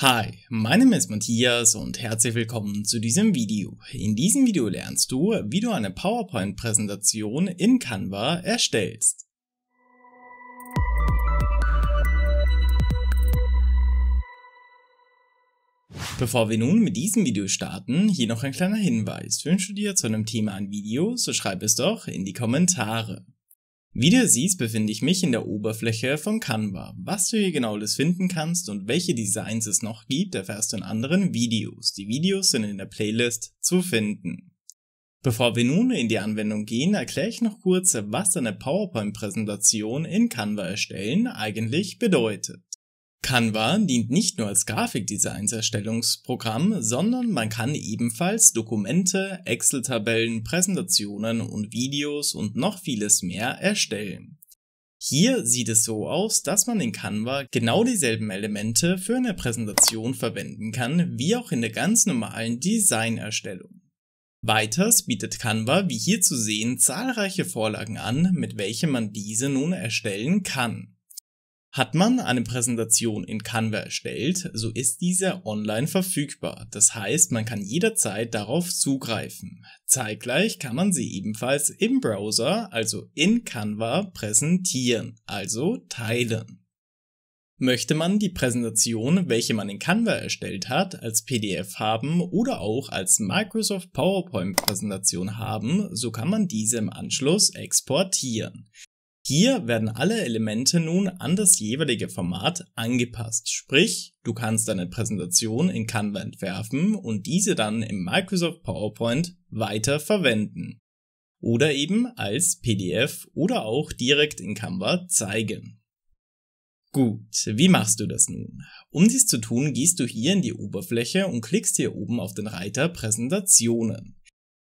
Hi, mein Name ist Matthias und herzlich willkommen zu diesem Video. In diesem Video lernst du, wie du eine PowerPoint-Präsentation in Canva erstellst. Bevor wir nun mit diesem Video starten, hier noch ein kleiner Hinweis. Wünschst du dir zu einem Thema ein Video, so schreib es doch in die Kommentare. Wie du siehst, befinde ich mich in der Oberfläche von Canva. Was du hier genau alles finden kannst und welche Designs es noch gibt, erfährst du in anderen Videos. Die Videos sind in der Playlist zu finden. Bevor wir nun in die Anwendung gehen, erkläre ich noch kurz, was eine PowerPoint-Präsentation in Canva erstellen eigentlich bedeutet. Canva dient nicht nur als Grafikdesigns-Erstellungsprogramm, sondern man kann ebenfalls Dokumente, Excel-Tabellen, Präsentationen und Videos und noch vieles mehr erstellen. Hier sieht es so aus, dass man in Canva genau dieselben Elemente für eine Präsentation verwenden kann, wie auch in der ganz normalen Designerstellung. Weiters bietet Canva, wie hier zu sehen, zahlreiche Vorlagen an, mit welchen man diese nun erstellen kann. Hat man eine Präsentation in Canva erstellt, so ist diese online verfügbar. Das heißt, man kann jederzeit darauf zugreifen. Zeitgleich kann man sie ebenfalls im Browser, also in Canva, präsentieren, also teilen. Möchte man die Präsentation, welche man in Canva erstellt hat, als PDF haben oder auch als Microsoft PowerPoint Präsentation haben, so kann man diese im Anschluss exportieren. Hier werden alle Elemente nun an das jeweilige Format angepasst, sprich, du kannst deine Präsentation in Canva entwerfen und diese dann im Microsoft PowerPoint weiter verwenden. Oder eben als PDF oder auch direkt in Canva zeigen. Gut, wie machst du das nun? Um dies zu tun, gehst du hier in die Oberfläche und klickst hier oben auf den Reiter Präsentationen.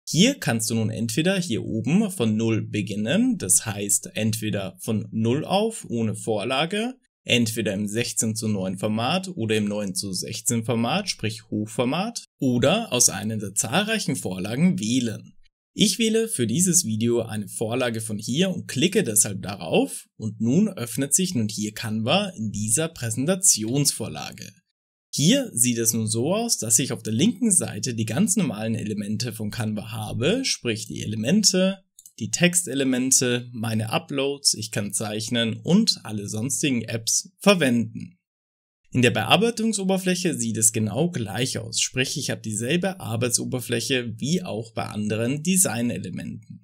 Hier kannst du nun entweder hier oben von 0 beginnen, das heißt entweder von 0 auf ohne Vorlage, entweder im 16 zu 9 Format oder im 9 zu 16 Format, sprich Hochformat, oder aus einer der zahlreichen Vorlagen wählen. Ich wähle für dieses Video eine Vorlage von hier und klicke deshalb darauf und nun öffnet sich nun hier Canva in dieser Präsentationsvorlage. Hier sieht es nun so aus, dass ich auf der linken Seite die ganz normalen Elemente von Canva habe, sprich die Elemente, die Textelemente, meine Uploads, ich kann zeichnen und alle sonstigen Apps verwenden. In der Bearbeitungsoberfläche sieht es genau gleich aus, sprich ich habe dieselbe Arbeitsoberfläche wie auch bei anderen Designelementen.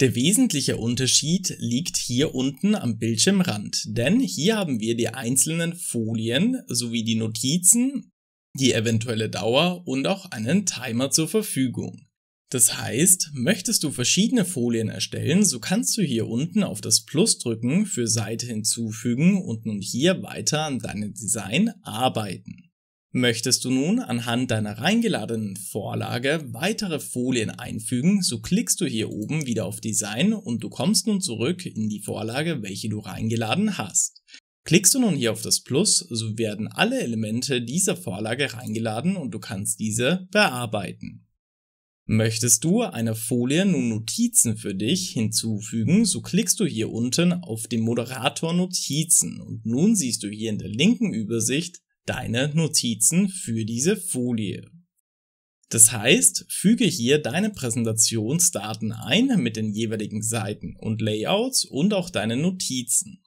Der wesentliche Unterschied liegt hier unten am Bildschirmrand, denn hier haben wir die einzelnen Folien sowie die Notizen, die eventuelle Dauer und auch einen Timer zur Verfügung. Das heißt, möchtest du verschiedene Folien erstellen, so kannst du hier unten auf das Plus drücken für Seite hinzufügen und nun hier weiter an deinem Design arbeiten. Möchtest du nun anhand deiner reingeladenen Vorlage weitere Folien einfügen, so klickst du hier oben wieder auf Design und du kommst nun zurück in die Vorlage, welche du reingeladen hast. Klickst du nun hier auf das Plus, so werden alle Elemente dieser Vorlage reingeladen und du kannst diese bearbeiten. Möchtest du einer Folie nun Notizen für dich hinzufügen, so klickst du hier unten auf den Moderator Notizen und nun siehst du hier in der linken Übersicht deine Notizen für diese Folie. Das heißt, füge hier deine Präsentationsdaten ein mit den jeweiligen Seiten und Layouts und auch deine Notizen.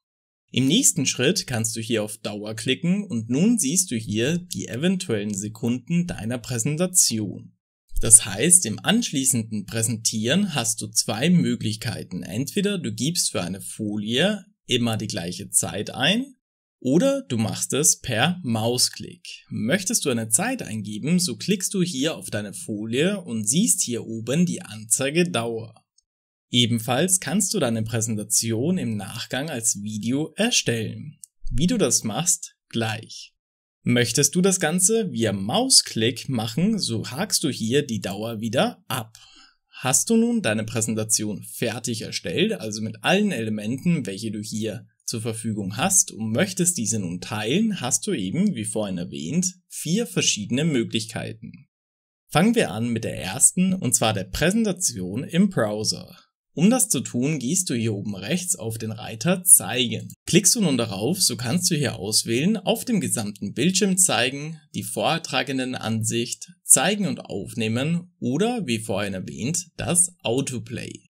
Im nächsten Schritt kannst du hier auf Dauer klicken und nun siehst du hier die eventuellen Sekunden deiner Präsentation. Das heißt, im anschließenden Präsentieren hast du zwei Möglichkeiten. Entweder du gibst für eine Folie immer die gleiche Zeit ein oder du machst es per Mausklick. Möchtest du eine Zeit eingeben, so klickst du hier auf deine Folie und siehst hier oben die Anzeige Dauer. Ebenfalls kannst du deine Präsentation im Nachgang als Video erstellen. Wie du das machst, gleich. Möchtest du das Ganze via Mausklick machen, so hakst du hier die Dauer wieder ab. Hast du nun deine Präsentation fertig erstellt, also mit allen Elementen, welche du hier zur Verfügung hast und möchtest diese nun teilen, hast du eben, wie vorhin erwähnt, vier verschiedene Möglichkeiten. Fangen wir an mit der ersten, und zwar der Präsentation im Browser. Um das zu tun, gehst du hier oben rechts auf den Reiter Zeigen. Klickst du nun darauf, so kannst du hier auswählen, auf dem gesamten Bildschirm zeigen, die vortragenden Ansicht, zeigen und aufnehmen oder, wie vorhin erwähnt, das Autoplay.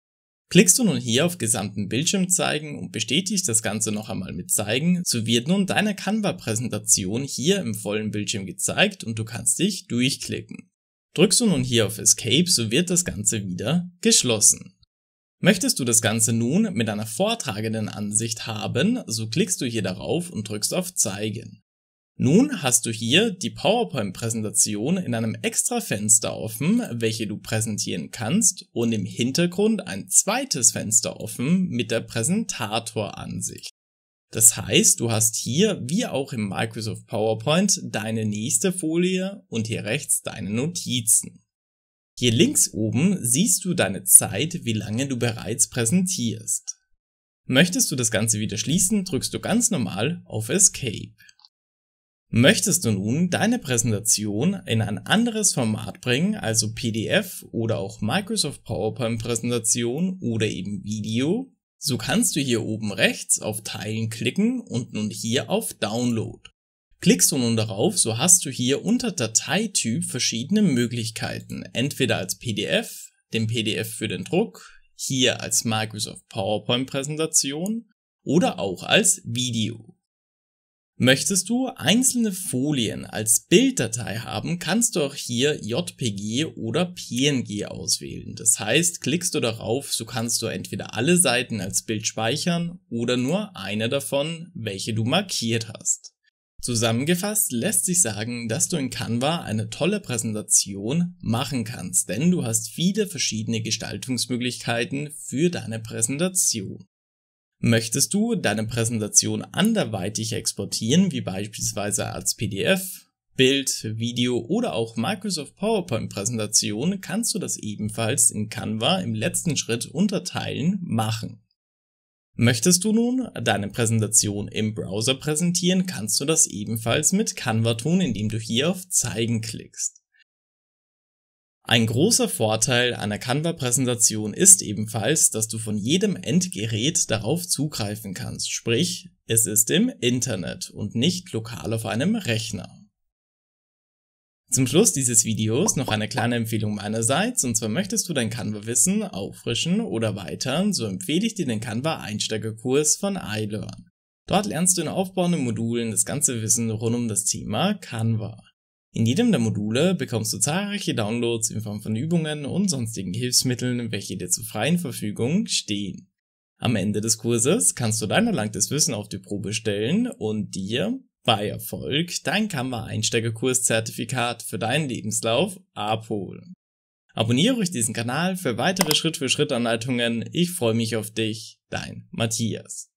Klickst du nun hier auf gesamten Bildschirm zeigen und bestätigst das Ganze noch einmal mit zeigen, so wird nun deine Canva-Präsentation hier im vollen Bildschirm gezeigt und du kannst dich durchklicken. Drückst du nun hier auf Escape, so wird das Ganze wieder geschlossen. Möchtest du das Ganze nun mit einer vortragenden Ansicht haben, so klickst du hier darauf und drückst auf Zeigen. Nun hast du hier die PowerPoint-Präsentation in einem extra Fenster offen, welche du präsentieren kannst und im Hintergrund ein zweites Fenster offen mit der Präsentatoransicht. Das heißt, du hast hier, wie auch im Microsoft PowerPoint, deine nächste Folie und hier rechts deine Notizen. Hier links oben siehst du deine Zeit, wie lange du bereits präsentierst. Möchtest du das Ganze wieder schließen, drückst du ganz normal auf Escape. Möchtest du nun deine Präsentation in ein anderes Format bringen, also PDF oder auch Microsoft PowerPoint Präsentation oder eben Video, so kannst du hier oben rechts auf Teilen klicken und nun hier auf Download. Klickst du nun darauf, so hast du hier unter Dateityp verschiedene Möglichkeiten, entweder als PDF, dem PDF für den Druck, hier als Microsoft PowerPoint Präsentation oder auch als Video. Möchtest du einzelne Folien als Bilddatei haben, kannst du auch hier JPG oder PNG auswählen. Das heißt, klickst du darauf, so kannst du entweder alle Seiten als Bild speichern oder nur eine davon, welche du markiert hast. Zusammengefasst lässt sich sagen, dass du in Canva eine tolle Präsentation machen kannst, denn du hast viele verschiedene Gestaltungsmöglichkeiten für deine Präsentation. Möchtest du deine Präsentation anderweitig exportieren, wie beispielsweise als PDF, Bild, Video oder auch Microsoft PowerPoint Präsentation, kannst du das ebenfalls in Canva im letzten Schritt unterteilen machen. Möchtest du nun deine Präsentation im Browser präsentieren, kannst du das ebenfalls mit Canva tun, indem du hier auf Zeigen klickst. Ein großer Vorteil einer Canva-Präsentation ist ebenfalls, dass du von jedem Endgerät darauf zugreifen kannst, sprich, es ist im Internet und nicht lokal auf einem Rechner. Zum Schluss dieses Videos noch eine kleine Empfehlung meinerseits, und zwar möchtest du dein Canva-Wissen auffrischen oder weitern, so empfehle ich dir den Canva-Einsteigerkurs von iLearn. Dort lernst du in aufbauenden Modulen das ganze Wissen rund um das Thema Canva. In jedem der Module bekommst du zahlreiche Downloads in Form von Übungen und sonstigen Hilfsmitteln, welche dir zur freien Verfügung stehen. Am Ende des Kurses kannst du dein erlangtes Wissen auf die Probe stellen und dir bei Erfolg dein canva Einsteigerkurszertifikat für deinen Lebenslauf abholen. Abonniere euch diesen Kanal für weitere Schritt-für-Schritt-Anleitungen. Ich freue mich auf dich, dein Matthias.